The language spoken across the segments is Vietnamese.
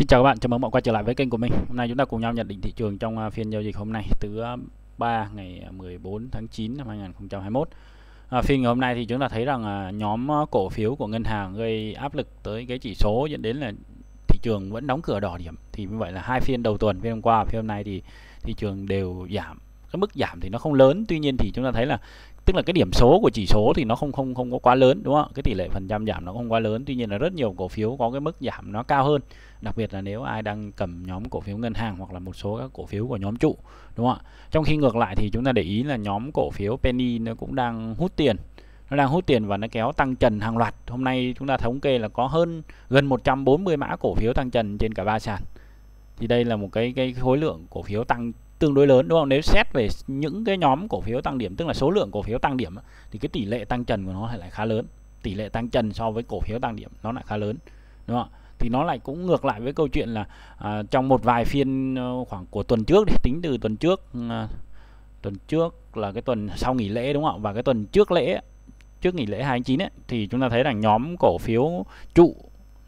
Xin chào các bạn, chào mừng mọi quay trở lại với kênh của mình. Hôm nay chúng ta cùng nhau nhận định thị trường trong à, phiên giao dịch hôm nay thứ 3 à, ngày 14 à, tháng 9 năm 2021. À, phiên ngày hôm nay thì chúng ta thấy rằng à, nhóm cổ phiếu của ngân hàng gây áp lực tới cái chỉ số dẫn đến là thị trường vẫn đóng cửa đỏ điểm. Thì như vậy là hai phiên đầu tuần phiên hôm qua và phiên hôm nay thì thị trường đều giảm cái mức giảm thì nó không lớn tuy nhiên thì chúng ta thấy là tức là cái điểm số của chỉ số thì nó không không không có quá lớn đúng không cái tỷ lệ phần trăm giảm nó không quá lớn tuy nhiên là rất nhiều cổ phiếu có cái mức giảm nó cao hơn đặc biệt là nếu ai đang cầm nhóm cổ phiếu ngân hàng hoặc là một số các cổ phiếu của nhóm trụ đúng không ạ trong khi ngược lại thì chúng ta để ý là nhóm cổ phiếu penny nó cũng đang hút tiền nó đang hút tiền và nó kéo tăng trần hàng loạt hôm nay chúng ta thống kê là có hơn gần 140 mã cổ phiếu tăng trần trên cả ba sàn thì đây là một cái cái khối lượng cổ phiếu tăng tương đối lớn đúng không nếu xét về những cái nhóm cổ phiếu tăng điểm tức là số lượng cổ phiếu tăng điểm thì cái tỷ lệ tăng trần của nó lại khá lớn tỷ lệ tăng trần so với cổ phiếu tăng điểm nó lại khá lớn đúng không thì nó lại cũng ngược lại với câu chuyện là à, trong một vài phiên ờ, khoảng của tuần trước thì tính từ tuần trước ừ, à, tuần trước là cái tuần sau nghỉ lễ đúng không và cái tuần trước lễ trước nghỉ lễ 29 ấy, thì chúng ta thấy rằng nhóm cổ phiếu trụ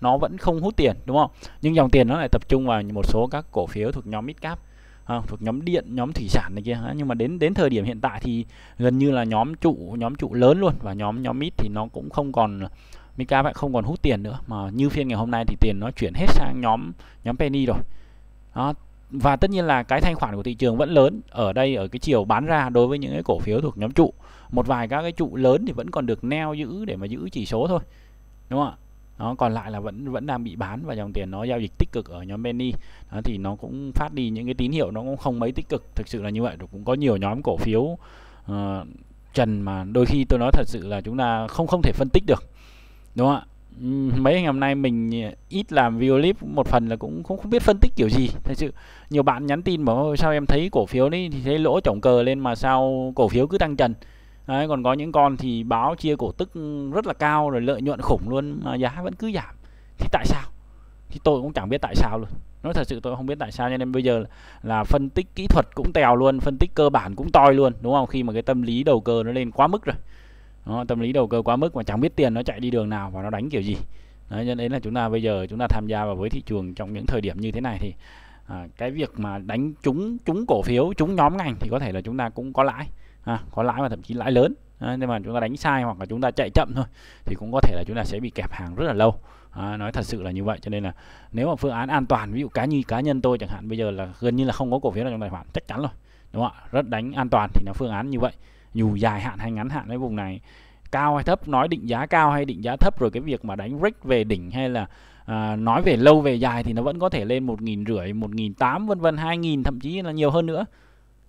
nó vẫn không hút tiền đúng không nhưng dòng tiền nó lại tập trung vào một số các cổ phiếu thuộc nhóm mid cap Ờ, thuộc nhóm điện nhóm thủy sản này kia nhưng mà đến đến thời điểm hiện tại thì gần như là nhóm trụ nhóm trụ lớn luôn và nhóm nhóm mít thì nó cũng không còn Mika bạn không còn hút tiền nữa mà như phiên ngày hôm nay thì tiền nó chuyển hết sang nhóm nhóm penny rồi đó và tất nhiên là cái thanh khoản của thị trường vẫn lớn ở đây ở cái chiều bán ra đối với những cái cổ phiếu thuộc nhóm trụ một vài các cái trụ lớn thì vẫn còn được neo giữ để mà giữ chỉ số thôi đúng không ạ nó còn lại là vẫn vẫn đang bị bán và dòng tiền nó giao dịch tích cực ở nhóm penny đó, thì nó cũng phát đi những cái tín hiệu nó cũng không mấy tích cực thực sự là như vậy cũng có nhiều nhóm cổ phiếu uh, trần mà đôi khi tôi nói thật sự là chúng ta không không thể phân tích được đúng không ạ mấy ngày hôm nay mình ít làm video clip một phần là cũng không, không biết phân tích kiểu gì thật sự nhiều bạn nhắn tin bảo sao em thấy cổ phiếu đấy thì thấy lỗ chổng cờ lên mà sao cổ phiếu cứ tăng trần Đấy, còn có những con thì báo chia cổ tức rất là cao rồi lợi nhuận khủng luôn mà giá vẫn cứ giảm thì tại sao thì tôi cũng chẳng biết tại sao luôn nói thật sự tôi không biết tại sao nên bây giờ là, là phân tích kỹ thuật cũng tèo luôn phân tích cơ bản cũng toi luôn đúng không khi mà cái tâm lý đầu cơ nó lên quá mức rồi nó tâm lý đầu cơ quá mức mà chẳng biết tiền nó chạy đi đường nào và nó đánh kiểu gì Đấy, cho nên là chúng ta bây giờ chúng ta tham gia vào với thị trường trong những thời điểm như thế này thì à, cái việc mà đánh trúng trúng cổ phiếu trúng nhóm ngành thì có thể là chúng ta cũng có lãi à, có lãi và thậm chí lãi lớn à, nhưng mà chúng ta đánh sai hoặc là chúng ta chạy chậm thôi thì cũng có thể là chúng ta sẽ bị kẹp hàng rất là lâu à, nói thật sự là như vậy cho nên là nếu mà phương án an toàn ví dụ cá như cá nhân tôi chẳng hạn bây giờ là gần như là không có cổ phiếu nào trong tài khoản chắc chắn rồi đúng không ạ rất đánh an toàn thì là phương án như vậy dù dài hạn hay ngắn hạn cái vùng này cao hay thấp nói định giá cao hay định giá thấp rồi cái việc mà đánh break về đỉnh hay là à, nói về lâu về dài thì nó vẫn có thể lên một nghìn rưỡi một nghìn tám vân vân hai nghìn thậm chí là nhiều hơn nữa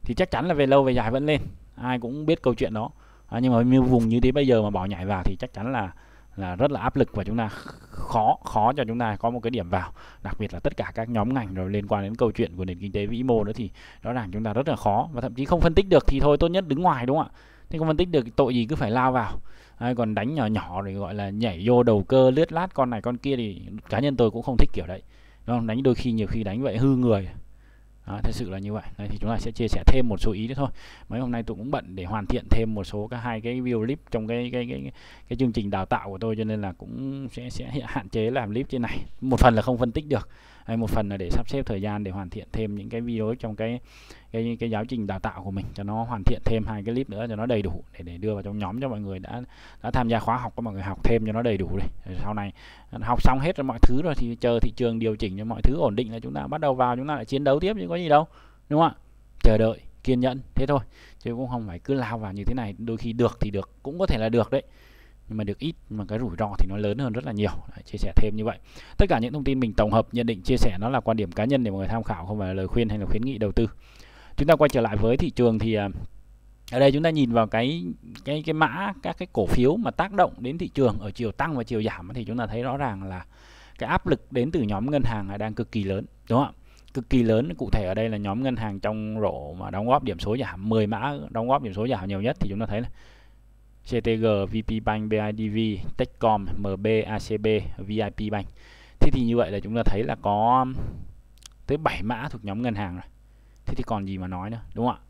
thì chắc chắn là về lâu về dài vẫn lên ai cũng biết câu chuyện đó à, nhưng mà như vùng như thế bây giờ mà bỏ nhảy vào thì chắc chắn là là rất là áp lực và chúng ta khó khó cho chúng ta có một cái điểm vào đặc biệt là tất cả các nhóm ngành rồi liên quan đến câu chuyện của nền kinh tế vĩ mô nữa thì rõ ràng chúng ta rất là khó và thậm chí không phân tích được thì thôi tốt nhất đứng ngoài đúng không ạ thế không phân tích được tội gì cứ phải lao vào à, còn đánh nhỏ nhỏ rồi gọi là nhảy vô đầu cơ lướt lát con này con kia thì cá nhân tôi cũng không thích kiểu đấy đúng không đánh đôi khi nhiều khi đánh vậy hư người đó, thật sự là như vậy Đấy, thì chúng ta sẽ chia sẻ thêm một số ý nữa thôi mấy hôm nay tôi cũng bận để hoàn thiện thêm một số các hai cái video clip trong cái cái cái cái chương trình đào tạo của tôi cho nên là cũng sẽ sẽ hạn chế làm clip trên này một phần là không phân tích được đây, một phần là để sắp xếp thời gian để hoàn thiện thêm những cái video trong cái cái cái giáo trình đào tạo của mình cho nó hoàn thiện thêm hai cái clip nữa cho nó đầy đủ để để đưa vào trong nhóm cho mọi người đã đã tham gia khóa học của mọi người học thêm cho nó đầy đủ đi. Sau này học xong hết rồi mọi thứ rồi thì chờ thị trường điều chỉnh cho mọi thứ ổn định là chúng ta bắt đầu vào chúng ta lại chiến đấu tiếp chứ có gì đâu. Đúng không ạ? Chờ đợi kiên nhẫn thế thôi chứ cũng không phải cứ lao vào như thế này đôi khi được thì được cũng có thể là được đấy nhưng mà được ít mà cái rủi ro thì nó lớn hơn rất là nhiều Đấy, chia sẻ thêm như vậy tất cả những thông tin mình tổng hợp nhận định chia sẻ nó là quan điểm cá nhân để mọi người tham khảo không phải là lời khuyên hay là khuyến nghị đầu tư chúng ta quay trở lại với thị trường thì à, ở đây chúng ta nhìn vào cái cái cái mã các cái cổ phiếu mà tác động đến thị trường ở chiều tăng và chiều giảm thì chúng ta thấy rõ ràng là cái áp lực đến từ nhóm ngân hàng là đang cực kỳ lớn đúng không ạ cực kỳ lớn cụ thể ở đây là nhóm ngân hàng trong rổ mà đóng góp điểm số giảm 10 mã đóng góp điểm số giảm nhiều nhất thì chúng ta thấy là CTG, VPBank, BIDV, Techcom, MB, ACB, VIPbank. Thế thì như vậy là chúng ta thấy là có tới 7 mã thuộc nhóm ngân hàng rồi. Thế thì còn gì mà nói nữa, đúng không ạ?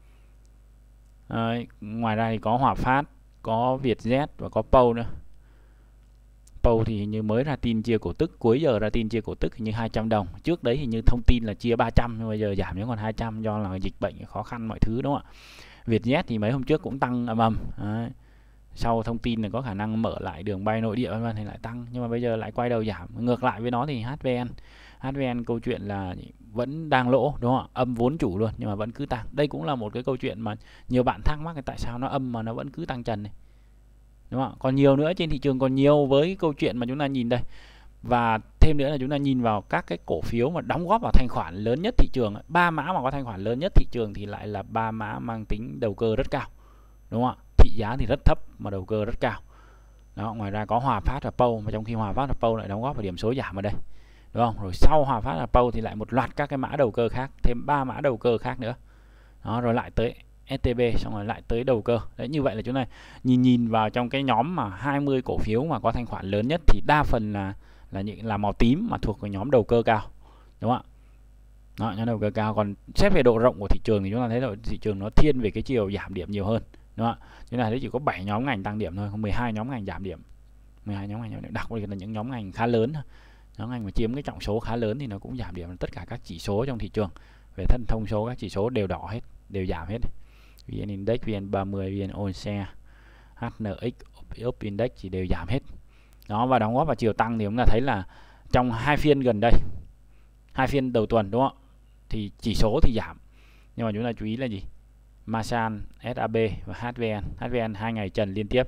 À, ngoài ra thì có Hòa Phát, có Vietjet và có Pau nữa. Pau thì hình như mới ra tin chia cổ tức, cuối giờ ra tin chia cổ tức hình như 200 đồng. Trước đấy hình như thông tin là chia 300 nhưng bây giờ giảm xuống còn 200 do là dịch bệnh khó khăn mọi thứ đúng không ạ? Vietjet thì mấy hôm trước cũng tăng ầm ầm. Đấy sau thông tin là có khả năng mở lại đường bay nội địa vân vân thì lại tăng nhưng mà bây giờ lại quay đầu giảm ngược lại với nó thì HVN HVN câu chuyện là vẫn đang lỗ đúng không ạ âm vốn chủ luôn nhưng mà vẫn cứ tăng đây cũng là một cái câu chuyện mà nhiều bạn thắc mắc là tại sao nó âm mà nó vẫn cứ tăng trần này đúng không ạ còn nhiều nữa trên thị trường còn nhiều với cái câu chuyện mà chúng ta nhìn đây và thêm nữa là chúng ta nhìn vào các cái cổ phiếu mà đóng góp vào thanh khoản lớn nhất thị trường ba mã mà có thanh khoản lớn nhất thị trường thì lại là ba mã mang tính đầu cơ rất cao đúng không ạ thị giá thì rất thấp mà đầu cơ rất cao đó, ngoài ra có Hòa Phát là Pâu mà trong khi Hòa Phát là Pâu lại đóng góp vào điểm số giảm ở đây đúng không rồi sau Hòa Phát là Pâu thì lại một loạt các cái mã đầu cơ khác thêm ba mã đầu cơ khác nữa đó, rồi lại tới STB xong rồi lại tới đầu cơ đấy như vậy là chúng ta nhìn nhìn vào trong cái nhóm mà 20 cổ phiếu mà có thanh khoản lớn nhất thì đa phần là là những là màu tím mà thuộc cái nhóm đầu cơ cao đúng không ạ đó, nhóm đầu cơ cao còn xét về độ rộng của thị trường thì chúng ta thấy là thị trường nó thiên về cái chiều giảm điểm nhiều hơn đúng không ạ thế là đấy chỉ có 7 nhóm ngành tăng điểm thôi còn 12 nhóm ngành giảm điểm 12 nhóm ngành giảm điểm đặc biệt là những nhóm ngành khá lớn nhóm ngành mà chiếm cái trọng số khá lớn thì nó cũng giảm điểm tất cả các chỉ số trong thị trường về thân thông số các chỉ số đều đỏ hết đều giảm hết VN Index, VN30, VN On HNX, Up Index chỉ đều giảm hết đó và đóng góp vào chiều tăng thì chúng ta thấy là trong hai phiên gần đây hai phiên đầu tuần đúng không thì chỉ số thì giảm nhưng mà chúng ta chú ý là gì Masan, SAB và HVN. HVN hai ngày trần liên tiếp.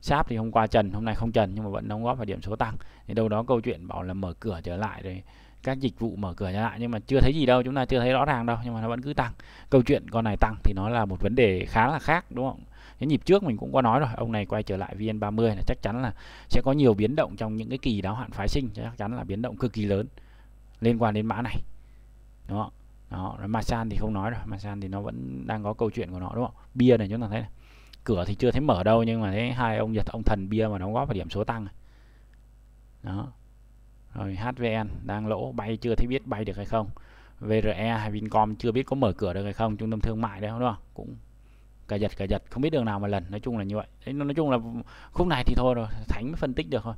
Sáp thì hôm qua trần, hôm nay không trần nhưng mà vẫn đóng góp vào điểm số tăng. Thì đâu đó câu chuyện bảo là mở cửa trở lại rồi các dịch vụ mở cửa trở lại nhưng mà chưa thấy gì đâu, chúng ta chưa thấy rõ ràng đâu nhưng mà nó vẫn cứ tăng. Câu chuyện con này tăng thì nó là một vấn đề khá là khác đúng không? Cái nhịp trước mình cũng có nói rồi, ông này quay trở lại VN30 là chắc chắn là sẽ có nhiều biến động trong những cái kỳ đáo hạn phái sinh, chắc chắn là biến động cực kỳ lớn liên quan đến mã này. Đúng không? đó masan thì không nói rồi masan thì nó vẫn đang có câu chuyện của nó đúng không bia này chúng ta thấy này. cửa thì chưa thấy mở đâu nhưng mà thấy hai ông nhật ông thần bia mà đóng góp vào điểm số tăng đó rồi hvn đang lỗ bay chưa thấy biết bay được hay không vre hay vincom chưa biết có mở cửa được hay không trung tâm thương mại đấy đúng không cũng cà giật cà giật không biết đường nào mà lần nói chung là như vậy đấy, nói chung là khúc này thì thôi rồi thánh mới phân tích được thôi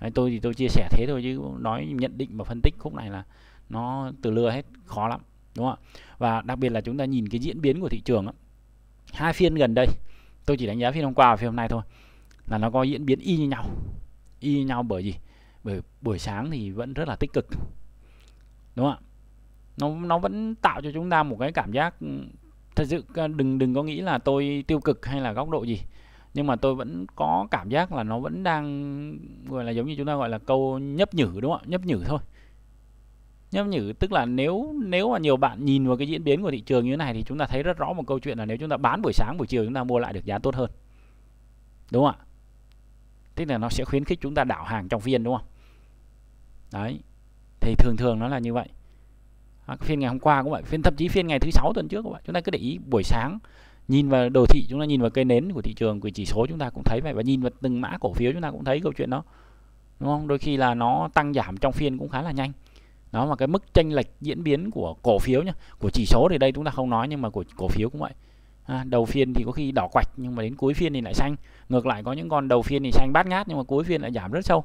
đấy, tôi thì tôi chia sẻ thế thôi chứ nói nhận định và phân tích khúc này là nó từ lừa hết khó lắm đúng không ạ và đặc biệt là chúng ta nhìn cái diễn biến của thị trường đó. hai phiên gần đây tôi chỉ đánh giá phiên hôm qua và phiên hôm nay thôi là nó có diễn biến y như nhau y như nhau bởi gì bởi buổi sáng thì vẫn rất là tích cực đúng không ạ nó nó vẫn tạo cho chúng ta một cái cảm giác ừ, thật sự ờ, đừng đừng có nghĩ là tôi tiêu cực hay là góc độ gì nhưng mà tôi vẫn có cảm giác là nó vẫn đang gọi là giống như chúng ta gọi là câu nhấp nhử đúng không ạ nhấp nhử thôi nhưng nhử tức là nếu nếu mà nhiều bạn nhìn vào cái diễn biến của thị trường như thế này thì chúng ta thấy rất rõ một câu chuyện là nếu chúng ta bán buổi sáng buổi chiều chúng ta mua lại được giá tốt hơn đúng không ạ tức là nó sẽ khuyến khích chúng ta đảo hàng trong phiên đúng không đấy thì thường thường nó là như vậy à, phiên ngày hôm qua cũng vậy phiên thậm chí phiên ngày thứ sáu tuần trước các bạn chúng ta cứ để ý buổi sáng nhìn vào đồ thị chúng ta nhìn vào cây nến của thị trường của chỉ số chúng ta cũng thấy vậy và nhìn vào từng mã cổ phiếu chúng ta cũng thấy câu chuyện đó đúng không đôi khi là nó tăng giảm trong phiên cũng khá là nhanh đó mà cái mức chênh lệch diễn biến của cổ phiếu nhá của chỉ số thì đây chúng ta không nói nhưng mà của cổ phiếu cũng vậy à, đầu phiên thì có khi đỏ quạch nhưng mà đến cuối phiên thì lại xanh ngược lại có những con đầu phiên thì xanh bát ngát nhưng mà cuối phiên lại giảm rất sâu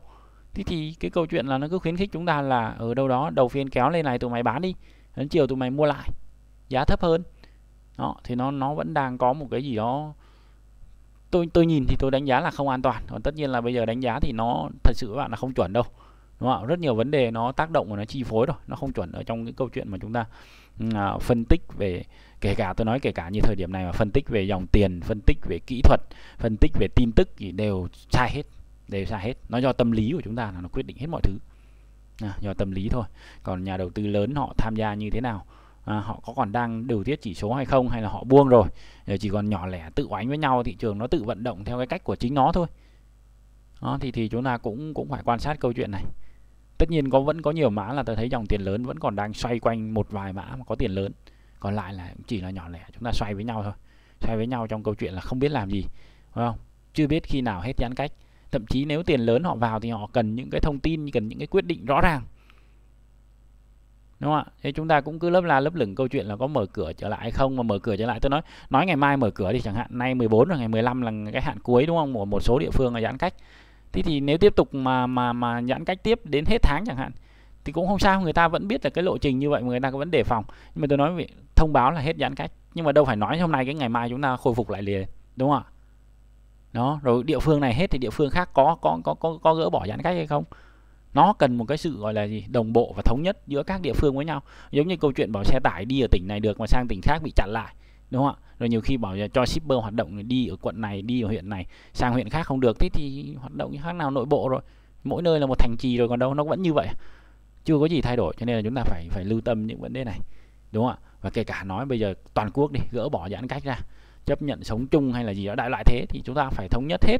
thế thì cái câu chuyện là nó cứ khuyến khích chúng ta là ở ờ, đâu đó đầu phiên kéo lên này tụi mày bán đi đến chiều tụi mày mua lại giá thấp hơn đó thì nó nó vẫn đang có một cái gì đó tôi tôi nhìn thì tôi đánh giá là không an toàn còn tất nhiên là bây giờ đánh giá thì nó thật sự các bạn là không chuẩn đâu đúng không rất nhiều vấn đề nó tác động và nó chi phối rồi nó không chuẩn ở trong những câu chuyện mà chúng ta ừ, à, phân tích về kể cả tôi nói kể cả như thời điểm này mà phân tích về dòng tiền phân tích về kỹ thuật phân tích về tin tức thì đều sai hết đều sai hết nó do tâm lý của chúng ta là nó quyết định hết mọi thứ à, do tâm lý thôi còn nhà đầu tư lớn họ tham gia như thế nào à, họ có còn đang điều tiết chỉ số hay không hay là họ buông rồi Để chỉ còn nhỏ lẻ tự oánh với nhau thị trường nó tự vận động theo cái cách của chính nó thôi đó, thì thì chúng ta cũng cũng phải quan sát câu chuyện này tất nhiên có vẫn có nhiều mã là tôi thấy dòng tiền lớn vẫn còn đang xoay quanh một vài mã mà có tiền lớn còn lại là chỉ là nhỏ lẻ chúng ta xoay với nhau thôi xoay với nhau trong câu chuyện là không biết làm gì đúng không chưa biết khi nào hết giãn cách thậm chí nếu tiền lớn họ vào thì họ cần những cái thông tin cần những cái quyết định rõ ràng đúng không ạ thế chúng ta cũng cứ lấp la lấp lửng câu chuyện là có mở cửa trở lại hay không mà mở cửa trở lại tôi nói nói ngày mai mở cửa thì chẳng hạn nay 14 là ngày 15 là cái hạn cuối đúng không một một số địa phương là giãn cách thế thì nếu tiếp tục mà mà mà giãn cách tiếp đến hết tháng chẳng hạn thì cũng không sao người ta vẫn biết là cái lộ trình như vậy người ta vẫn đề phòng nhưng mà tôi nói vậy, thông báo là hết giãn cách nhưng mà đâu phải nói hôm nay cái ngày mai chúng ta khôi phục lại liền đúng không ạ đó rồi địa phương này hết thì địa phương khác có có có có, có gỡ bỏ giãn cách hay không nó cần một cái sự gọi là gì đồng bộ và thống nhất giữa các địa phương với nhau giống như câu chuyện bảo xe tải đi ở tỉnh này được mà sang tỉnh khác bị chặn lại đúng không ạ rồi nhiều khi bảo cho shipper hoạt động đi ở quận này đi ở huyện này sang huyện khác không được thế thì hoạt động như khác nào nội bộ rồi mỗi nơi là một thành trì rồi còn đâu nó vẫn như vậy chưa có gì thay đổi cho nên là chúng ta phải phải lưu tâm những vấn đề này đúng không ạ và kể cả nói bây giờ toàn quốc đi gỡ bỏ giãn cách ra chấp nhận sống chung hay là gì đó đại loại thế thì chúng ta phải thống nhất hết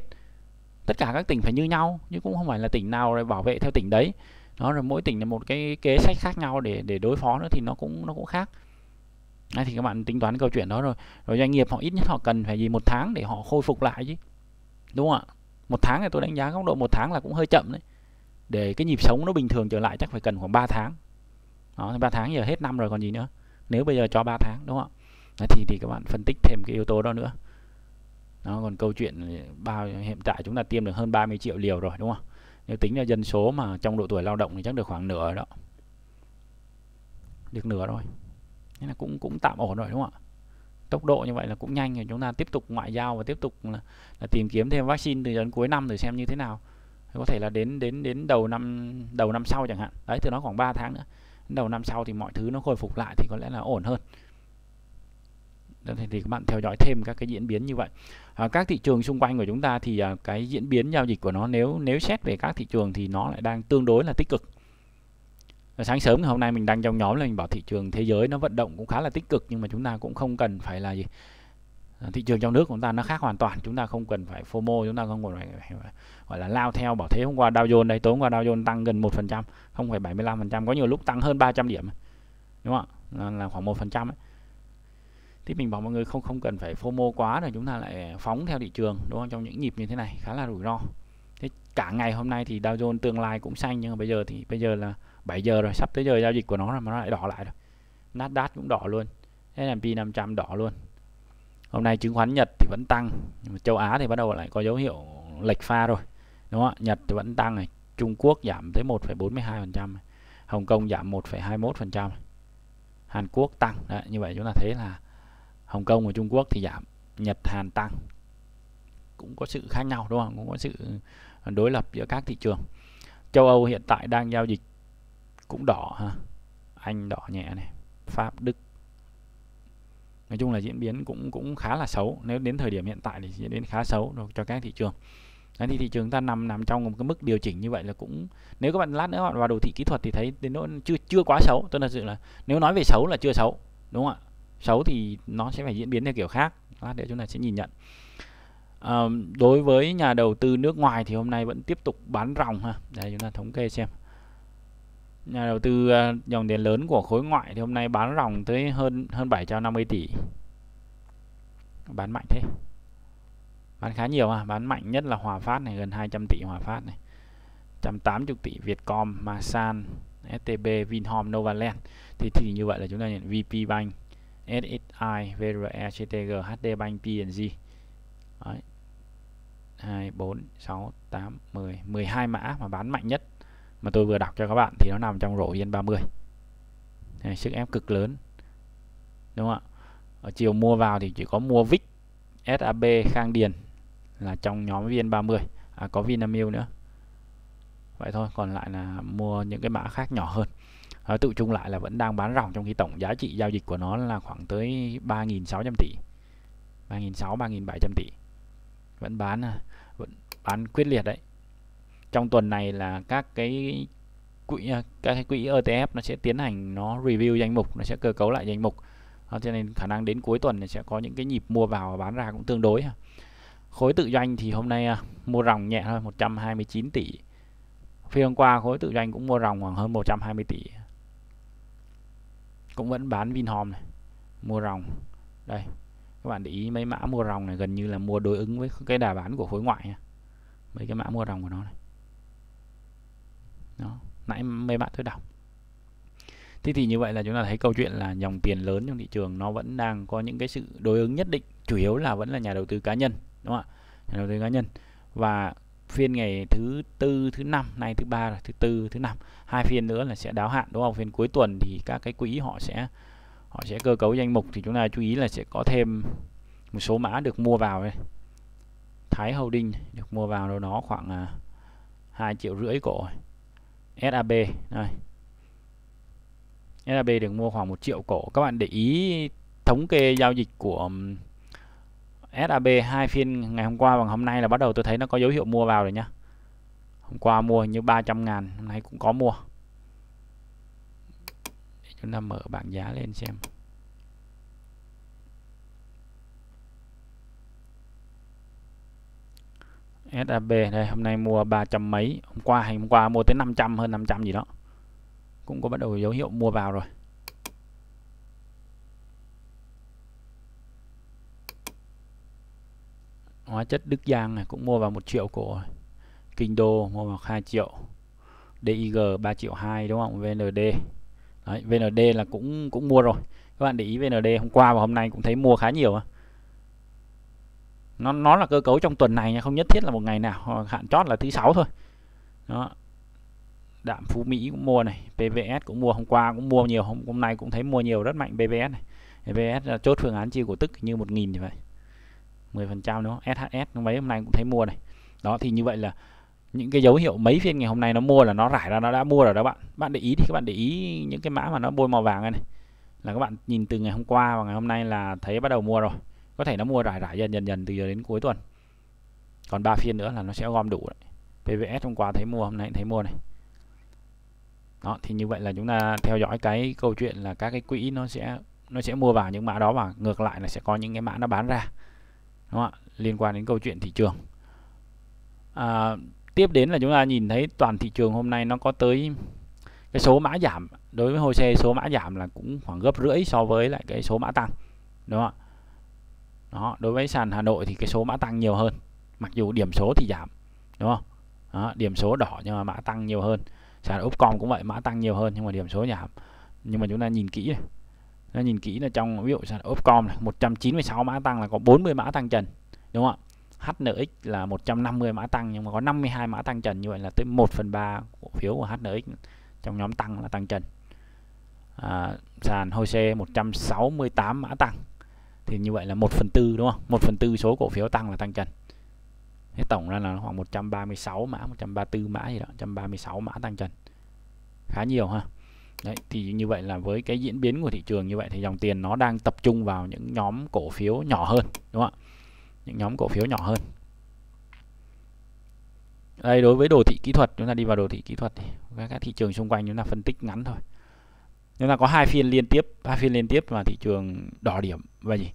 tất cả các tỉnh phải như nhau nhưng cũng không phải là tỉnh nào rồi bảo vệ theo tỉnh đấy nó rồi mỗi tỉnh là một cái kế sách khác nhau để để đối phó nữa thì nó cũng nó cũng khác Đấy, thì các bạn tính toán câu chuyện đó rồi rồi doanh nghiệp họ ít nhất họ cần phải gì một tháng để họ khôi phục lại chứ đúng không ạ một tháng thì tôi đánh giá góc độ một tháng là cũng hơi chậm đấy để cái nhịp sống nó bình thường trở lại chắc phải cần khoảng 3 tháng đó, 3 tháng giờ hết năm rồi còn gì nữa nếu bây giờ cho 3 tháng đúng không ạ thì thì các bạn phân tích thêm cái yếu tố đó nữa nó còn câu chuyện bao hiện tại chúng ta tiêm được hơn 30 triệu liều rồi đúng không nếu tính là dân số mà trong độ tuổi lao động thì chắc được khoảng nửa đó được nửa rồi nên là cũng cũng tạm ổn rồi đúng không ạ tốc độ như vậy là cũng nhanh rồi chúng ta tiếp tục ngoại giao và tiếp tục là, là tìm kiếm thêm vaccine từ đến cuối năm rồi xem như thế nào có thể là đến đến đến đầu năm đầu năm sau chẳng hạn đấy từ nó khoảng 3 tháng nữa đầu năm sau thì mọi thứ nó khôi phục lại thì có lẽ là ổn hơn thì, thì các bạn theo dõi thêm các cái diễn biến như vậy à, các thị trường xung quanh của chúng ta thì à, cái diễn biến giao dịch của nó nếu nếu xét về các thị trường thì nó lại đang tương đối là tích cực sáng sớm ngày hôm nay mình đăng trong nhóm là mình bảo thị trường thế giới nó vận động cũng khá là tích cực nhưng mà chúng ta cũng không cần phải là gì à, thị trường trong nước của chúng ta nó khác hoàn toàn chúng ta không cần phải FOMO chúng ta không cần phải, gọi là lao theo bảo thế hôm qua Dow Jones đây tối hôm qua Dow Jones tăng gần một phần trăm không phải 75 phần trăm có nhiều lúc tăng hơn 300 điểm đúng không ạ là, là khoảng một phần trăm thì mình bảo mọi người không không cần phải FOMO quá rồi chúng ta lại phóng theo thị trường đúng không trong những nhịp như thế này khá là rủi ro cả ngày hôm nay thì Dow Jones tương lai cũng xanh nhưng mà bây giờ thì bây giờ là 7 giờ rồi sắp tới giờ giao dịch của nó rồi mà nó lại đỏ lại rồi Nasdaq cũng đỏ luôn S&P 500 đỏ luôn hôm nay chứng khoán Nhật thì vẫn tăng nhưng mà châu Á thì bắt đầu lại có dấu hiệu lệch pha rồi đúng không ạ Nhật thì vẫn tăng này Trung Quốc giảm tới 1,42% Hồng Kông giảm 1,21% Hàn Quốc tăng Đấy, như vậy chúng ta thấy là Hồng Kông và Trung Quốc thì giảm Nhật Hàn tăng cũng có sự khác nhau đúng không cũng có sự đối lập giữa các thị trường châu Âu hiện tại đang giao dịch cũng đỏ ha Anh đỏ nhẹ này Pháp Đức nói chung là diễn biến cũng cũng khá là xấu nếu đến thời điểm hiện tại thì diễn biến khá xấu cho các thị trường Đấy thì thị trường ta nằm nằm trong một cái mức điều chỉnh như vậy là cũng nếu các bạn lát nữa bạn vào đồ thị kỹ thuật thì thấy đến nỗi chưa chưa quá xấu tôi thật sự là nếu nói về xấu là chưa xấu đúng không ạ xấu thì nó sẽ phải diễn biến theo kiểu khác lát nữa chúng ta sẽ nhìn nhận đối với nhà đầu tư nước ngoài thì hôm nay vẫn tiếp tục bán ròng ha đây chúng ta thống kê xem nhà đầu tư ờ, dòng tiền lớn của khối ngoại thì hôm nay bán ròng tới hơn hơn 750 tỷ bán mạnh thế bán khá nhiều à bán mạnh nhất là Hòa Phát này gần 200 tỷ Hòa Phát này 180 tỷ Vietcom Masan STB Vinhome Novaland thì thì như vậy là chúng ta nhận VP Bank SSI VRE CTG HD Bank P&G 2 4 6 8 10 12 mã mà bán mạnh nhất mà tôi vừa đọc cho các bạn thì nó nằm trong rổ yên 30 này, sức ép cực lớn đúng không ạ ở chiều mua vào thì chỉ có mua VIX SAB Khang Điền là trong nhóm vn 30 à, có Vinamilk nữa vậy thôi còn lại là mua những cái mã khác nhỏ hơn à, tự chung lại là vẫn đang bán ròng trong khi tổng giá trị giao dịch của nó là khoảng tới 3.600 tỷ 3.600 3.700 tỷ vẫn bán à, vẫn bán quyết liệt đấy trong tuần này là các cái quỹ à, các cái quỹ ETF nó sẽ tiến hành nó review danh mục nó sẽ cơ cấu lại danh mục đó, à, cho nên khả năng đến cuối tuần này sẽ có những cái nhịp mua vào và bán ra cũng tương đối à. khối tự doanh thì hôm nay mua ròng nhẹ thôi 129 tỷ phiên hôm qua khối tự doanh cũng mua ròng khoảng hơn 120 tỷ cũng vẫn bán Vinhome này mua ròng đây các bạn để ý mấy mã mua ròng này gần như là mua đối ứng với cái đà bán của khối ngoại mấy cái mã mua ròng của nó này đó nãy mấy bạn tôi đọc thế thì như vậy là chúng ta thấy câu chuyện là dòng tiền lớn trong thị trường nó vẫn đang có những cái sự đối ứng nhất định chủ yếu là vẫn là nhà đầu tư cá nhân đúng không ạ nhà đầu tư cá nhân và phiên ngày thứ tư thứ năm nay thứ ba thứ tư thứ năm hai phiên nữa là sẽ đáo hạn đúng không phiên cuối tuần thì các cái quỹ họ sẽ họ sẽ cơ cấu danh mục thì chúng ta chú ý là sẽ có thêm một số mã được mua vào đây. Thái Holding được mua vào đâu đó khoảng 2 à, triệu rưỡi cổ SAB đây. SAB được mua khoảng 1 triệu cổ các bạn để ý thống kê giao dịch của SAB hai phiên ngày hôm qua và hôm nay là bắt đầu tôi thấy nó có dấu hiệu mua vào rồi nhá hôm qua mua như 300 ngàn hôm nay cũng có mua chúng ta mở bảng giá lên xem SAB đây hôm nay mua 300 mấy hôm qua hay hôm qua mua tới 500 hơn 500 gì đó cũng có bắt đầu dấu hiệu mua vào rồi hóa chất Đức Giang này cũng mua vào một triệu cổ Kinh Đô mua vào 2 triệu DIG 3 triệu 2 đúng không VND Đấy, VND là cũng cũng mua rồi các bạn để ý VND hôm qua và hôm nay cũng thấy mua khá nhiều nó nó là cơ cấu trong tuần này nha không nhất thiết là một ngày nào hạn chót là thứ sáu thôi đó đạm phú mỹ cũng mua này pvs cũng mua hôm qua cũng mua nhiều hôm hôm nay cũng thấy mua nhiều rất mạnh pvs này pvs là chốt phương án chia cổ tức như một nghìn như vậy 10 phần trăm nữa SHS mấy hôm nay cũng thấy mua này đó thì như vậy là những cái dấu hiệu mấy phiên ngày hôm nay nó mua là nó rải ra nó đã mua rồi đó bạn bạn để ý thì các bạn để ý những cái mã mà nó bôi màu vàng này, là các bạn nhìn từ ngày hôm qua và ngày hôm nay là thấy bắt đầu mua rồi có thể nó mua rải rải dần dần dần từ giờ đến cuối tuần còn ba phiên nữa là nó sẽ gom đủ đấy. PVS hôm qua thấy mua hôm nay thấy mua này đó thì như vậy là chúng ta theo dõi cái câu chuyện là các cái quỹ nó sẽ nó sẽ mua vào những mã đó và ngược lại là sẽ có những cái mã nó bán ra đúng không ạ liên quan đến câu chuyện thị trường à, tiếp đến là chúng ta nhìn thấy toàn thị trường hôm nay nó có tới cái số mã giảm đối với hồ xe số mã giảm là cũng khoảng gấp rưỡi so với lại cái số mã tăng đúng không ạ đó đối với sàn Hà Nội thì cái số mã tăng nhiều hơn mặc dù điểm số thì giảm đúng không đó, điểm số đỏ nhưng mà mã tăng nhiều hơn sàn Upcom cũng vậy mã tăng nhiều hơn nhưng mà điểm số giảm nhưng mà chúng ta nhìn kỹ này ta nhìn kỹ là trong ví dụ sàn Upcom này 196 mã tăng là có 40 mã tăng trần đúng không ạ HNX là 150 mã tăng nhưng mà có 52 mã tăng trần như vậy là tới 1 phần 3 cổ phiếu của HNX trong nhóm tăng là tăng trần à, sàn HOSE 168 mã tăng thì như vậy là 1 phần 4 đúng không 1 phần 4 số cổ phiếu tăng là tăng trần thế tổng ra là khoảng 136 mã 134 mã gì đó 136 mã tăng trần khá nhiều ha Đấy, thì như vậy là với cái diễn biến của thị trường như vậy thì dòng tiền nó đang tập trung vào những nhóm cổ phiếu nhỏ hơn đúng không ạ những nhóm cổ phiếu nhỏ hơn đây đối với đồ thị kỹ thuật chúng ta đi vào đồ thị kỹ thuật thì các, thị trường xung quanh chúng ta phân tích ngắn thôi chúng ta có hai phiên liên tiếp hai phiên liên tiếp mà thị trường đỏ điểm và gì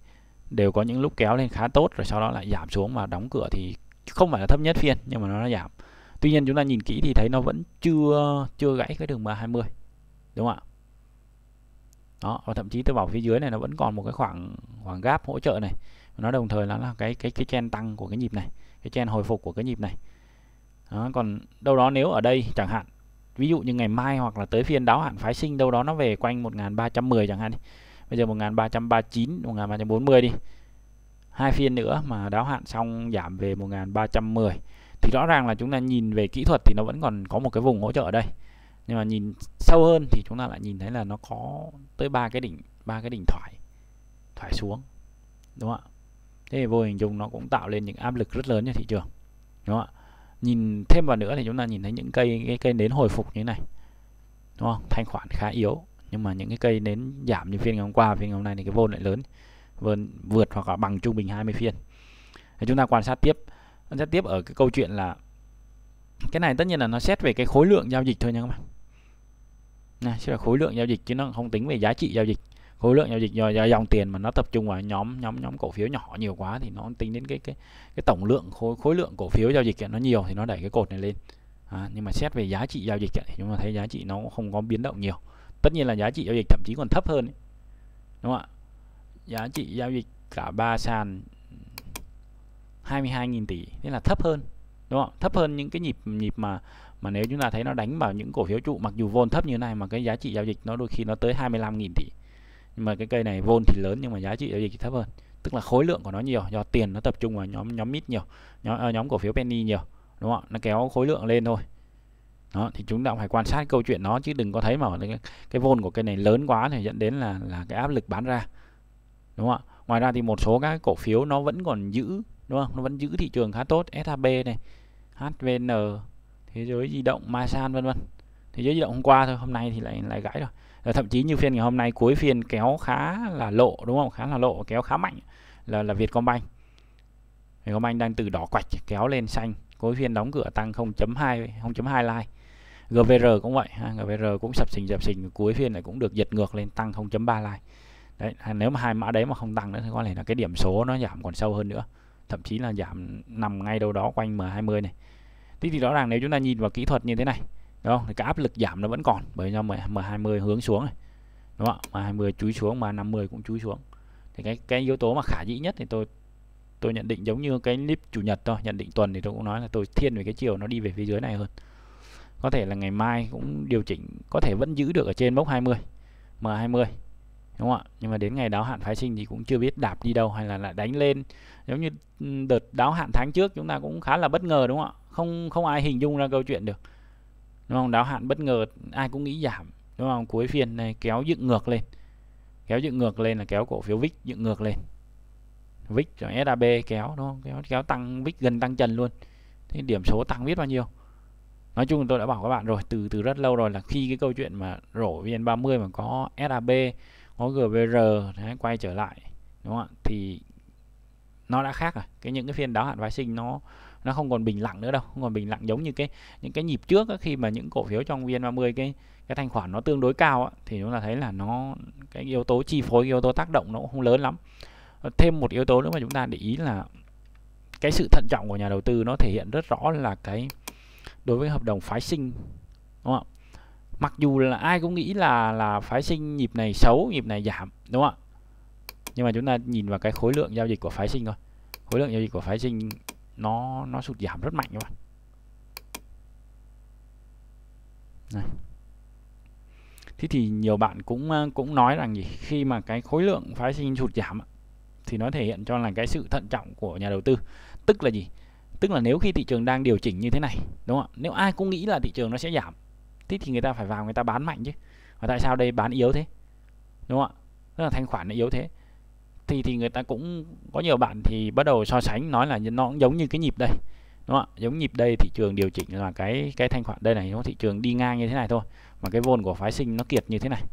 đều có những lúc kéo lên khá tốt rồi sau đó lại giảm xuống và đóng cửa thì không phải là thấp nhất phiên nhưng mà nó đã giảm tuy nhiên chúng ta nhìn kỹ thì thấy nó vẫn chưa chưa gãy cái đường ba 320 đúng không ạ đó và thậm chí tôi bảo phía dưới này nó vẫn còn một cái khoảng khoảng gáp hỗ trợ này nó đồng thời là, là cái cái cái chen tăng của cái nhịp này cái chen hồi phục của cái nhịp này đó, còn đâu đó nếu ở đây chẳng hạn ví dụ như ngày mai hoặc là tới phiên đáo hạn phái sinh đâu đó nó về quanh 1310 chẳng hạn đi. bây giờ 1339 1340 đi hai phiên nữa mà đáo hạn xong giảm về 1310 thì rõ ràng là chúng ta nhìn về kỹ thuật thì nó vẫn còn có một cái vùng hỗ trợ ở đây nhưng mà nhìn sâu hơn thì chúng ta lại nhìn thấy là nó có tới ba cái đỉnh ba cái đỉnh thoải thoải xuống đúng không ạ thế thì vô hình dung nó cũng tạo lên những áp lực rất lớn cho thị trường đúng không ạ nhìn thêm vào nữa thì chúng ta nhìn thấy những cây cái cây nến hồi phục như thế này đúng không thanh khoản khá yếu nhưng mà những cái cây nến giảm như phiên ngày hôm qua phiên ngày hôm nay thì cái vôn lại lớn vơn vượt hoặc là bằng trung bình 20 phiên thì chúng ta quan sát tiếp quan sát tiếp ở cái câu chuyện là cái này tất nhiên là nó xét về cái khối lượng giao dịch thôi nha các bạn này sẽ là khối lượng giao dịch chứ nó không tính về giá trị giao dịch khối lượng giao dịch do, do dòng tiền mà nó tập trung vào nhóm nhóm nhóm cổ phiếu nhỏ nhiều quá thì nó tính đến cái cái cái tổng lượng khối khối lượng cổ phiếu giao dịch nó nhiều thì nó đẩy cái cột này lên à, nhưng mà xét về giá trị giao dịch thì chúng ta thấy giá trị nó không có biến động nhiều tất nhiên là giá trị giao dịch thậm chí còn thấp hơn ấy. đúng không ạ giá trị giao dịch cả ba sàn 22.000 tỷ nên là thấp hơn đúng không thấp hơn những cái nhịp nhịp mà mà nếu chúng ta thấy nó đánh vào những cổ phiếu trụ mặc dù vốn thấp như này mà cái giá trị giao dịch nó đôi khi nó tới 25.000 tỷ nhưng mà cái cây này vôn thì lớn nhưng mà giá trị giao dịch thấp hơn tức là khối lượng của nó nhiều do tiền nó tập trung vào nhóm nhóm mít nhiều nhóm à, nhóm cổ phiếu penny nhiều đúng không nó kéo khối lượng lên thôi đó thì chúng ta phải quan sát câu chuyện nó chứ đừng có thấy mà cái, cái vôn của cây này lớn quá thì dẫn đến là là cái áp lực bán ra đúng không ạ ngoài ra thì một số các cổ phiếu nó vẫn còn giữ đúng không nó vẫn giữ thị trường khá tốt SHB này HVN thế giới di động Masan vân vân thế giới di động hôm qua thôi hôm nay thì lại lại gãy rồi Ờ, thậm chí như phiên ngày hôm nay cuối phiên kéo khá là lộ đúng không khá là lộ kéo khá mạnh là là Vietcombank Vietcombank đang từ đỏ quạch kéo lên xanh cuối phiên đóng cửa tăng 0.2 0.2 like GVR cũng vậy ha. GVR cũng sập sình sập sình cuối phiên lại cũng được giật ngược lên tăng 0.3 like đấy à, nếu mà hai mã đấy mà không tăng nữa thì có thể là cái điểm số nó giảm còn sâu hơn nữa thậm chí là giảm nằm ngay đâu đó quanh M20 này thế thì rõ ràng nếu chúng ta nhìn vào kỹ thuật như thế này đúng không thì cái áp lực giảm nó vẫn còn bởi vì do M20 hướng xuống này đúng không ạ M20 chúi xuống mà 50 cũng chúi xuống thì cái cái yếu tố mà khả dĩ nhất thì tôi tôi nhận định giống như cái clip chủ nhật thôi nhận định tuần thì tôi cũng nói là tôi thiên về cái chiều nó đi về phía dưới này hơn có thể là ngày mai cũng điều chỉnh có thể vẫn giữ được ở trên mốc 20 M20 đúng không ạ nhưng mà đến ngày đáo hạn phái sinh thì cũng chưa biết đạp đi đâu hay là lại đánh lên giống như ừ, đợt đáo hạn tháng trước chúng ta cũng khá là bất ngờ đúng không ạ không không ai hình dung ra câu chuyện được đúng không đáo hạn bất ngờ ai cũng nghĩ giảm đúng không cuối phiên này kéo dựng ngược lên kéo dựng ngược lên là kéo cổ phiếu VIX dựng ngược lên VIX rồi SAB kéo đúng không kéo kéo tăng VIX gần tăng trần luôn thế điểm số tăng biết bao nhiêu nói chung tôi đã bảo các bạn rồi từ từ rất lâu rồi là khi cái câu chuyện mà rổ VN30 mà có SAB có GVR đấy, quay trở lại đúng không ạ thì nó đã khác rồi cái những cái phiên đáo hạn phái sinh nó nó không còn bình lặng nữa đâu không còn bình lặng giống như cái những cái nhịp trước á, khi mà những cổ phiếu trong VN30 cái cái thanh khoản nó tương đối cao á, thì chúng ta thấy là nó cái yếu tố chi phối yếu tố tác động nó cũng không lớn lắm ờ, thêm một yếu tố nữa mà chúng ta để ý là cái sự thận trọng của nhà đầu tư nó thể hiện rất rõ là cái đối với hợp đồng phái sinh đúng không mặc dù là ai cũng nghĩ là là phái sinh nhịp này xấu nhịp này giảm đúng không ạ nhưng mà chúng ta nhìn vào cái khối lượng giao dịch của phái sinh thôi khối lượng giao dịch của phái sinh nó nó sụt giảm rất mạnh các bạn này. Thế thì nhiều bạn cũng ờ, cũng nói rằng gì khi mà cái khối lượng phái sinh sụt giảm thì nó thể hiện cho là cái sự thận trọng của nhà đầu tư. Tức là gì? Tức là nếu khi thị trường đang điều chỉnh như thế này, đúng không ạ? Nếu ai cũng nghĩ là thị trường nó sẽ giảm, thế thì người ta phải vào người ta bán mạnh chứ. Và tại sao đây bán yếu thế? Đúng không ạ? Tức là thanh khoản nó yếu thế thì thì người ta cũng có nhiều bạn thì bắt đầu so sánh nói là nó cũng giống như cái nhịp đây đúng không ạ giống nhịp đây thị trường điều chỉnh là cái cái thanh khoản đây này nó thị trường đi ngang như thế này thôi mà cái vôn của phái sinh nó kiệt như thế này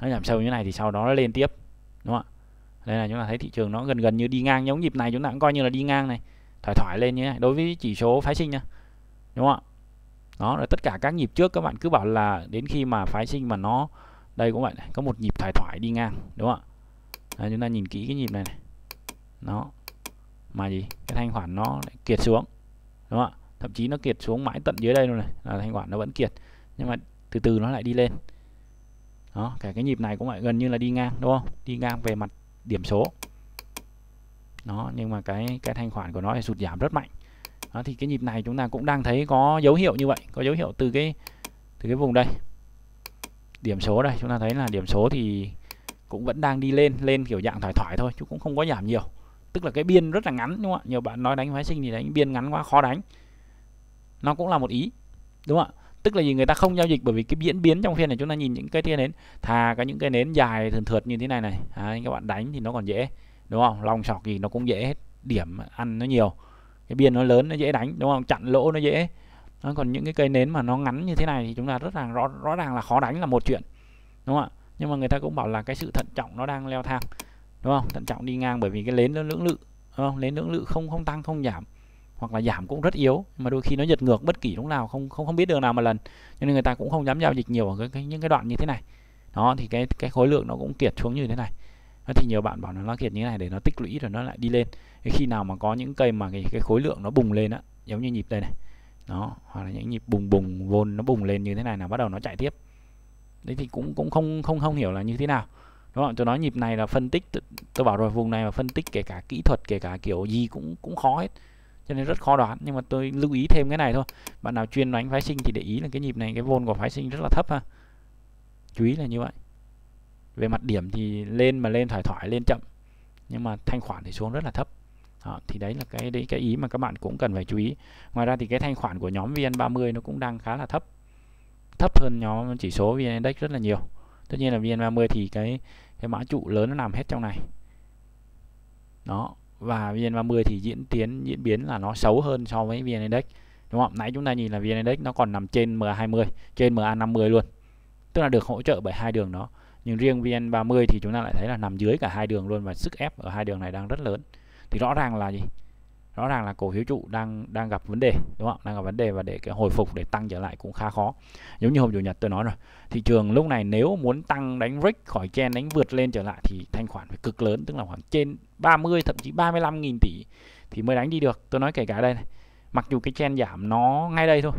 nó giảm sâu như thế này thì sau đó nó lên tiếp đúng không ạ đây là chúng ta thấy thị trường nó gần gần như đi ngang giống nhịp này chúng ta cũng coi như là đi ngang này thoải thoải lên như thế này đối với chỉ số phái sinh nhá đúng không ạ đó là tất cả các nhịp trước các bạn cứ bảo là đến khi mà phái sinh mà nó đây cũng vậy có một nhịp thoải thoải đi ngang đúng không ạ Đấy, chúng ta nhìn kỹ cái nhịp này, này. nó mà gì cái thanh khoản nó lại kiệt xuống đúng không ạ thậm chí nó kiệt xuống mãi tận dưới đây luôn này là thanh khoản nó vẫn kiệt nhưng mà từ từ nó lại đi lên đó cả cái nhịp này cũng lại gần như là đi ngang đúng không đi ngang về mặt điểm số nó nhưng mà cái cái thanh khoản của nó thì sụt giảm rất mạnh đó, thì cái nhịp này chúng ta cũng đang thấy có dấu hiệu như vậy có dấu hiệu từ cái từ cái vùng đây điểm số đây chúng ta thấy là điểm số thì cũng vẫn đang đi lên lên kiểu dạng thoải thoải thôi chứ cũng không có giảm nhiều tức là cái biên rất là ngắn đúng không ạ nhiều bạn nói đánh phái sinh thì đánh biên ngắn quá khó đánh nó cũng là một ý đúng không ạ tức là gì người ta không giao dịch bởi vì cái diễn biến trong phiên này chúng ta nhìn những cái thiên nến thà cái những cái nến dài thường thượt như thế này này à, các bạn đánh thì nó còn dễ đúng không lòng sọc gì nó cũng dễ hết điểm ăn nó nhiều cái biên nó lớn nó dễ đánh đúng không chặn lỗ nó dễ nó còn những cái cây nến mà nó ngắn như thế này thì chúng ta rất là rõ rõ ràng là khó đánh là một chuyện đúng không ạ nhưng mà người ta cũng bảo là cái sự thận trọng nó đang leo thang đúng không thận trọng đi ngang bởi vì cái lến nó lưỡng lự đúng không lến lưỡng lự không không tăng không giảm hoặc là giảm cũng rất yếu mà đôi khi nó giật ngược bất kỳ lúc nào không không không biết đường nào mà lần cho nên người ta cũng không dám giao dịch nhiều ở cái, cái, những cái đoạn như thế này đó thì cái cái khối lượng nó cũng kiệt xuống như thế này thì nhiều bạn bảo nó nó kiệt như thế này để nó tích lũy rồi nó lại đi lên cái khi nào mà có những cây mà cái, cái khối lượng nó bùng lên á giống như nhịp đây này nó hoặc là những nhịp bùng bùng vôn nó bùng lên như thế này là bắt đầu nó chạy tiếp đấy thì cũng cũng không không không hiểu là như thế nào đúng không tôi nói nhịp này là phân tích tôi bảo rồi vùng này mà phân tích kể cả kỹ thuật kể cả kiểu gì cũng cũng khó hết cho nên rất khó đoán nhưng mà tôi lưu ý thêm cái này thôi bạn nào chuyên đánh phái sinh thì để ý là cái nhịp này cái vôn của phái sinh rất là thấp ha chú ý là như vậy về mặt điểm thì lên mà lên thoải thoải lên chậm nhưng mà thanh khoản thì xuống rất là thấp đó, thì đấy là cái đấy cái ý mà các bạn cũng cần phải chú ý ngoài ra thì cái thanh khoản của nhóm vn 30 nó cũng đang khá là thấp thấp hơn nhóm chỉ số VN Index rất là nhiều tất nhiên là VN30 thì cái cái mã trụ lớn nó nằm hết trong này đó và VN30 thì diễn tiến diễn biến là nó xấu hơn so với VN Index đúng không? Nãy chúng ta nhìn là VN Index nó còn nằm trên MA20, trên MA50 luôn. Tức là được hỗ trợ bởi hai đường đó. Nhưng riêng VN30 thì chúng ta lại thấy là nằm dưới cả hai đường luôn và sức ép ở hai đường này đang rất lớn. Thì rõ ràng là gì? rõ ràng là cổ phiếu trụ đang đang gặp vấn đề đúng không đang gặp vấn đề và để cái hồi phục để tăng trở lại cũng khá khó giống như hôm chủ nhật tôi nói rồi thị trường lúc này nếu muốn tăng đánh break khỏi chen đánh vượt lên trở lại thì thanh khoản phải cực lớn tức là khoảng trên 30 thậm chí 35 nghìn tỷ thì mới đánh đi được tôi nói kể cả đây này mặc dù cái chen giảm nó ngay đây thôi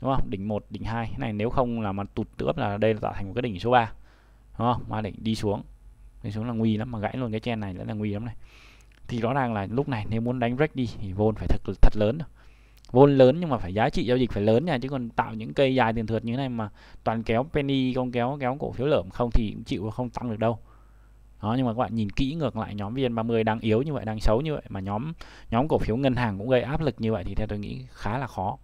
đúng không đỉnh 1 đỉnh 2 này nếu không là mà tụt ướp là đây là tạo thành một cái đỉnh số 3 đúng không mà đỉnh đi xuống đi xuống là nguy lắm mà gãy luôn cái chen này nữa là nguy lắm này thì rõ ràng là lúc này nếu muốn đánh break đi thì vốn phải thật thật lớn vốn lớn nhưng mà phải giá trị giao dịch phải lớn nha chứ còn tạo những cây dài tiền thượt như thế này mà toàn kéo penny không kéo kéo cổ phiếu lởm không thì cũng chịu không tăng được đâu đó nhưng mà các bạn nhìn kỹ ngược lại nhóm VN30 đang yếu như vậy đang xấu như vậy mà nhóm nhóm cổ phiếu ngân hàng cũng gây áp lực như vậy thì theo tôi nghĩ khá là khó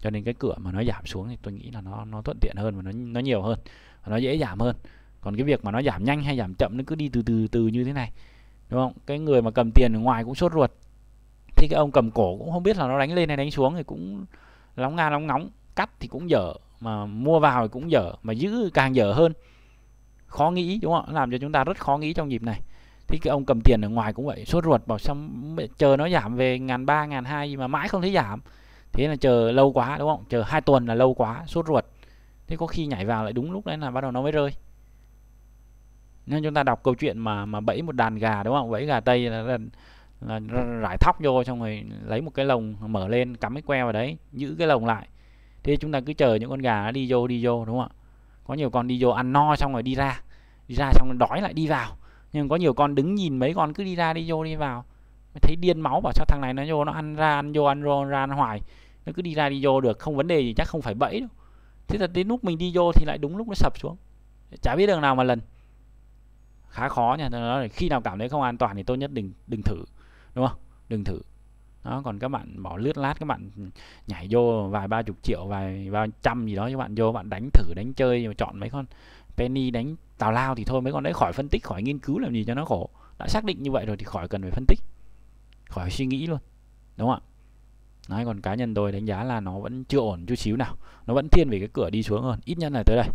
cho nên cái cửa mà nó giảm xuống thì tôi nghĩ là nó nó thuận tiện hơn và nó nó nhiều hơn và nó dễ giảm hơn còn cái việc mà nó giảm nhanh hay giảm chậm nó cứ đi từ từ từ như thế này đúng không cái người mà cầm tiền ở ngoài cũng sốt ruột thì cái ông cầm cổ cũng không biết là nó đánh lên hay đánh xuống thì cũng lóng nga lóng ngóng cắt thì cũng dở mà mua vào thì cũng dở mà giữ càng dở hơn khó nghĩ đúng không làm cho chúng ta rất khó nghĩ trong nhịp này thì cái ông cầm tiền ở ngoài cũng vậy sốt ruột bảo xong chờ nó giảm về ngàn ba ngàn hai gì mà mãi không thấy giảm thế là chờ lâu quá đúng không chờ hai tuần là lâu quá sốt ruột thế có khi nhảy vào lại đúng lúc đấy là bắt đầu nó mới rơi nên chúng ta đọc câu chuyện mà mà bẫy một đàn gà đúng không bẫy gà tây là, là, là ừ. rải thóc vô xong rồi lấy một cái lồng mở lên cắm cái que vào đấy giữ cái lồng lại thế chúng ta cứ chờ những con gà nó đi vô đi vô đúng không ạ có nhiều con đi vô ăn no xong rồi đi ra đi ra xong rồi đói lại đi vào nhưng có nhiều con đứng nhìn mấy con cứ đi ra đi vô đi vào thấy điên máu bảo sao thằng này nó vô nó ăn ra ăn vô ăn vô ra ăn hoài nó cứ đi ra đi vô được không vấn đề gì chắc không phải bẫy đâu thế là đến lúc mình đi vô thì lại đúng lúc nó sập xuống chả biết đường nào mà lần khá khó nha đó là khi nào cảm thấy không an toàn thì tốt nhất đừng đừng thử đúng không đừng thử đó còn các bạn bỏ lướt lát các bạn nhảy vô vài ba chục triệu vài ba trăm gì đó các bạn vô bạn đánh thử đánh chơi chọn mấy con penny đánh tào lao thì thôi mấy con đấy khỏi phân tích khỏi nghiên cứu làm gì cho nó khổ đã xác định như vậy rồi thì khỏi cần phải phân tích khỏi suy nghĩ luôn đúng không ạ đấy còn cá nhân tôi đánh giá là nó vẫn chưa ổn chút xíu nào nó vẫn thiên về cái cửa đi xuống hơn ít nhất là tới đây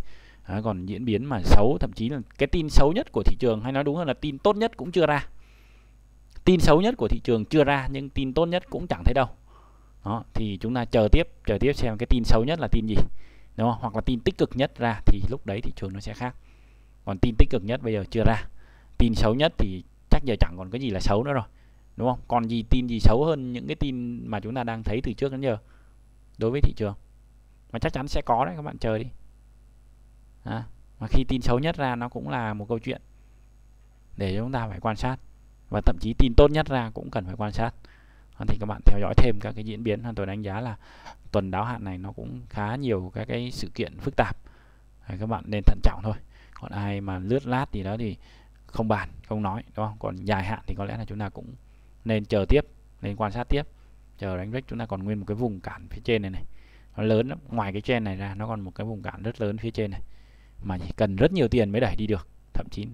Đấy, còn diễn biến mà xấu thậm chí là cái tin xấu nhất của thị trường hay nói đúng hơn là tin tốt nhất cũng chưa ra tin xấu nhất của thị trường chưa ra nhưng tin tốt nhất cũng chẳng thấy đâu đó thì chúng ta chờ tiếp chờ tiếp xem cái tin xấu nhất là tin gì đúng không hoặc là tin tích cực nhất ra thì lúc đấy thị trường nó sẽ khác còn tin tích cực nhất bây giờ chưa ra tin xấu nhất thì chắc giờ chẳng còn cái gì là xấu nữa rồi đúng không còn gì tin gì xấu hơn những cái tin mà chúng ta đang thấy từ trước đến giờ đối với thị trường mà chắc chắn sẽ có đấy các bạn chờ đi mà khi tin xấu nhất ra nó cũng là một câu chuyện để chúng ta phải quan sát và thậm chí tin tốt nhất ra cũng cần phải quan sát thì các bạn theo dõi thêm các cái diễn biến tôi đánh giá là tuần đáo hạn này nó cũng khá nhiều các cái sự kiện phức tạp các bạn nên thận trọng thôi còn ai mà lướt lát thì đó thì không bàn không nói đúng không còn dài hạn thì có lẽ là chúng ta cũng nên chờ tiếp nên quan sát tiếp chờ đánh rách chúng ta còn nguyên một cái vùng cản phía trên này này nó lớn lắm ngoài cái trên này ra nó còn một cái vùng cản rất lớn phía trên này mà chỉ cần rất nhiều tiền mới đẩy đi được thậm chí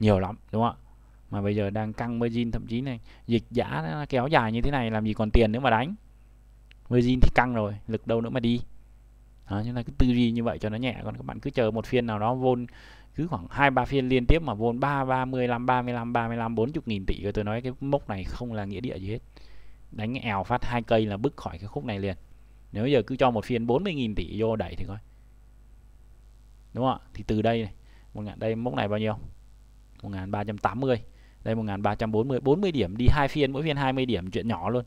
nhiều lắm đúng không ạ mà bây giờ đang căng margin thậm chí này dịch giã kéo dài như thế này làm gì còn tiền nữa mà đánh margin thì căng rồi lực đâu nữa mà đi đó, nhưng ta cứ tư duy như vậy cho nó nhẹ còn các bạn cứ chờ một phiên nào đó vôn cứ khoảng hai ba phiên liên tiếp mà vôn ba ba mươi năm ba mươi năm ba mươi năm bốn chục nghìn tỷ rồi tôi nói cái mốc này không là nghĩa địa gì hết đánh èo phát hai cây là bước khỏi cái khúc này liền nếu giờ cứ cho một phiên 40.000 tỷ vô đẩy thì coi đúng không ạ thì từ đây này một ngàn đây mốc này bao nhiêu 1380 đây 1340 40 điểm đi hai phiên mỗi phiên 20 điểm chuyện nhỏ luôn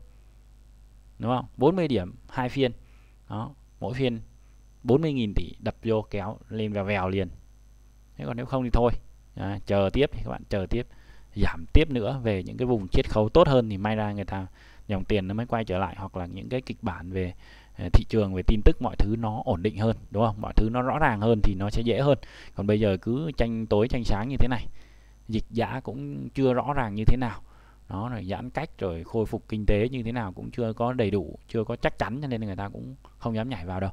đúng không 40 điểm hai phiên đó mỗi phiên 40.000 tỷ đập vô kéo lên và vèo liền thế còn nếu không thì thôi à, chờ tiếp thì các bạn chờ tiếp giảm tiếp nữa về những cái vùng chiết khấu tốt hơn thì may ra người ta dòng tiền nó mới quay trở lại hoặc là những cái kịch bản về Ờ, thị trường về tin tức mọi thứ nó ổn định hơn đúng không mọi thứ nó rõ ràng hơn thì nó sẽ dễ hơn còn bây giờ cứ tranh tối tranh sáng như thế này dịch giã cũng chưa rõ ràng như thế nào đó rồi giãn cách rồi khôi phục kinh tế như thế nào cũng chưa có đầy đủ chưa có chắc chắn cho nên người ta cũng không dám nhảy vào đâu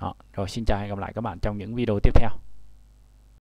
đó. rồi xin chào hẹn gặp lại các bạn trong những video tiếp theo